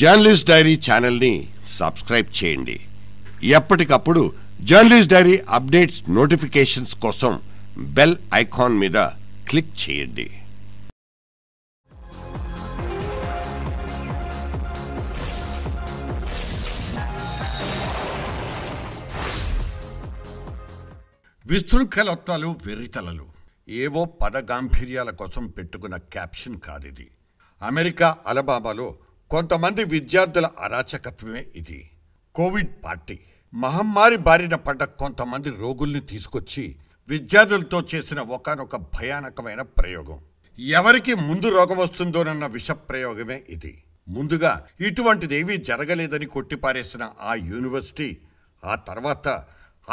journalist dairy ఛానల్ని subscribe చేయండి ఎప్పటికప్పుడు జర్నలిస్ట్ డైరీ అప్డేట్స్ నోటిఫికేషన్స్ కోసం బెల్ ఐకాన్ మీద క్లిక్ చేయండి విశృంఖలత్వాలు వెర్రితలలు ఏవో పదగాంభీర్యాల కోసం పెట్టుకున్న క్యాప్షన్ కాదిది అమెరికా అలబాబాలో కొంతమంది విద్యార్థుల అరాచకత్వమే ఇది కోవిడ్ పార్టీ మహమ్మారి బారిన పడ్డ కొంతమంది రోగుల్ని తీసుకొచ్చి విద్యార్థులతో చేసిన ఒకనొక భయానకమైన ప్రయోగం ఎవరికి ముందు రోగం వస్తుందోనన్న విష ప్రయోగమే ఇది ముందుగా ఇటువంటిదేమీ జరగలేదని కొట్టిపారేసిన ఆ యూనివర్సిటీ ఆ తర్వాత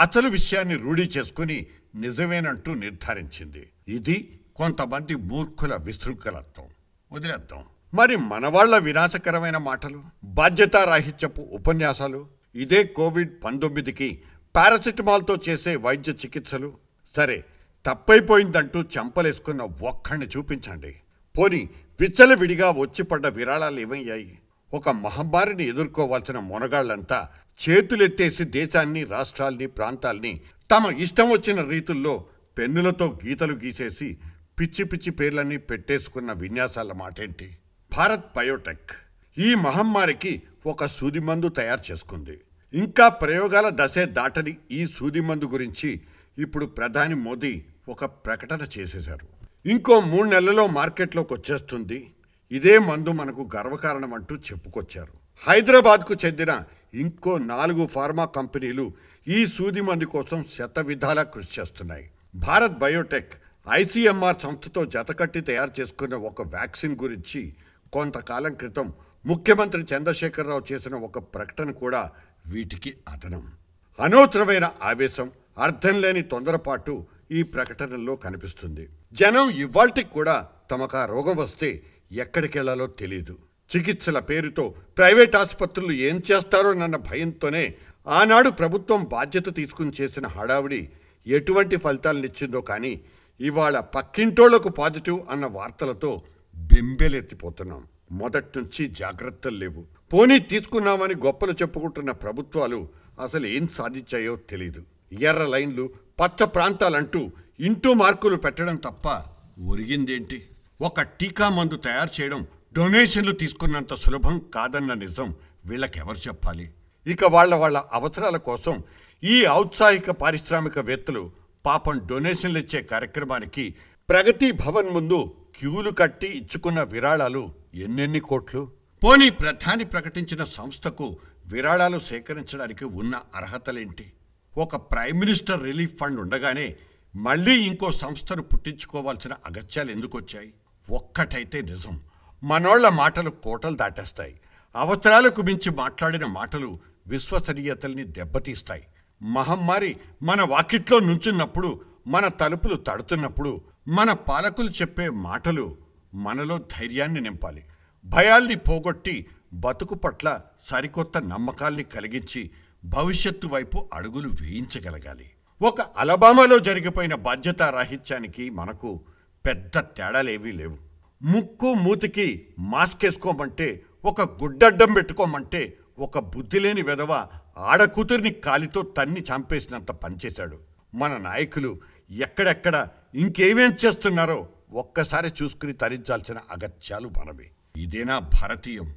అసలు విషయాన్ని రూఢీ చేసుకుని నిజమేనంటూ నిర్ధారించింది ఇది కొంతమంది మూర్ఖుల విశృంఖలత్వం వదిలేద్దాం మరి మనవాళ్ల వినాశకరమైన మాటలు బాధ్యతారాహిత్యపు ఉపన్యాసాలు ఇదే కోవిడ్ పంతొమ్మిదికి పారాసిటమాల్తో చేసే వైద్య చికిత్సలు సరే తప్పైపోయిందంటూ చెంపలేసుకున్న ఒక్కడిని చూపించండి పోని విచ్చలవిడిగా వచ్చిపడ్డ విరాళాలు ఏమయ్యాయి ఒక మహమ్మారిని ఎదుర్కోవాల్సిన మొనగాళ్లంతా చేతులెత్తేసి దేశాన్ని రాష్ట్రాల్ని ప్రాంతాల్ని తమ ఇష్టం వచ్చిన రీతుల్లో పెన్నులతో గీతలు గీసేసి పిచ్చి పిచ్చి పేర్లన్నీ పెట్టేసుకున్న విన్యాసాల మాటేంటి భారత్ బయోటెక్ ఈ మహమ్మారికి ఒక సూది మందు తయారు చేసుకుంది ఇంకా ప్రయోగాల దశే దాటని ఈ సూది మందు గురించి ఇప్పుడు ప్రధాని మోదీ ఒక ప్రకటన చేసేశారు ఇంకో మూడు నెలల్లో మార్కెట్లోకి వచ్చేస్తుంది ఇదే మందు మనకు గర్వకారణం అంటూ చెప్పుకొచ్చారు హైదరాబాద్కు చెందిన ఇంకో నాలుగు ఫార్మా కంపెనీలు ఈ సూది మందు కోసం శత విధాలా కృషి చేస్తున్నాయి భారత్ బయోటెక్ ఐసీఎంఆర్ సంస్థతో జతకట్టి తయారు చేసుకున్న ఒక వ్యాక్సిన్ గురించి కొంతకాలం క్రితం ముఖ్యమంత్రి చంద్రశేఖరరావు చేసిన ఒక ప్రకటన కూడా వీటికి అదనం అనవసరమైన ఆవేశం అర్థం లేని తొందరపాటు ఈ ప్రకటనలో కనిపిస్తుంది జనం ఇవాల్టికి కూడా తమకు ఆ రోగం వస్తే ఎక్కడికెళ్లాలో తెలియదు చికిత్సల పేరుతో ప్రైవేట్ ఆసుపత్రులు ఏం చేస్తారోనన్న భయంతోనే ఆనాడు ప్రభుత్వం బాధ్యత తీసుకుని చేసిన హడావుడి ఎటువంటి ఫలితాలనిచ్చిందో కానీ ఇవాళ పక్కింటోళ్లకు పాజిటివ్ అన్న వార్తలతో బెంబేలెత్తిపోతున్నాం మొదటి నుంచి జాగ్రత్తలు లేవు పోనీ తీసుకున్నామని గొప్పలు చెప్పుకుంటున్న ప్రభుత్వాలు అసలు ఏం సాధించాయో తెలీదు ఎర్ర లైన్లు పచ్చ ప్రాంతాలంటూ ఇంటూ మార్కులు పెట్టడం తప్ప ఒరిగిందేంటి ఒక టీకా మందు తయారు చేయడం డొనేషన్లు తీసుకున్నంత సులభం కాదన్న నిజం వీళ్ళకెవరు చెప్పాలి ఇక వాళ్ళ వాళ్ళ అవసరాల కోసం ఈ ఔత్సాహిక పారిశ్రామికవేత్తలు పాపం డొనేషన్లు ఇచ్చే కార్యక్రమానికి ప్రగతి భవన్ ముందు క్యూలు కట్టి ఇచ్చుకున్న విరాళాలు ఎన్నెన్ని కోట్లు పోనీ ప్రధాని ప్రకటించిన సంస్థకు విరాళాలు సేకరించడానికి ఉన్న అర్హతలేంటి ఒక ప్రైమ్ మినిస్టర్ రిలీఫ్ ఫండ్ ఉండగానే మళ్ళీ ఇంకో సంస్థను పుట్టించుకోవాల్సిన అగత్యాలు ఎందుకు వచ్చాయి ఒక్కటైతే నిజం మనోళ్ల మాటలు కోటలు దాటేస్తాయి అవసరాలకు మించి మాట్లాడిన మాటలు విశ్వసనీయతల్ని దెబ్బతీస్తాయి మహమ్మారి మన వాకిట్లో నుంచున్నప్పుడు మన తలుపులు తడుతున్నప్పుడు మన పాలకులు చెప్పే మాటలు మనలో ధైర్యాన్ని నింపాలి భయాల్ని పోగొట్టి బతుకు పట్ల సరికొత్త నమ్మకాల్ని కలిగించి భవిష్యత్తు వైపు అడుగులు వేయించగలగాలి ఒక అలబామాలో జరిగిపోయిన బాధ్యతా రాహిత్యానికి మనకు పెద్ద తేడాలేవీ లేవు ముక్కు మూతికి మాస్క్ వేసుకోమంటే ఒక గుడ్డడ్డం పెట్టుకోమంటే ఒక బుద్ధిలేని విధవ ఆడకూతురిని కాలితో తన్ని చంపేసినంత పనిచేశాడు మన నాయకులు ఎక్కడెక్కడ ఇంకేమేం చేస్తున్నారో ఒక్కసారి చూసుకుని తరించాల్సిన అగత్యాలు మనవి ఇదేనా భారతీయం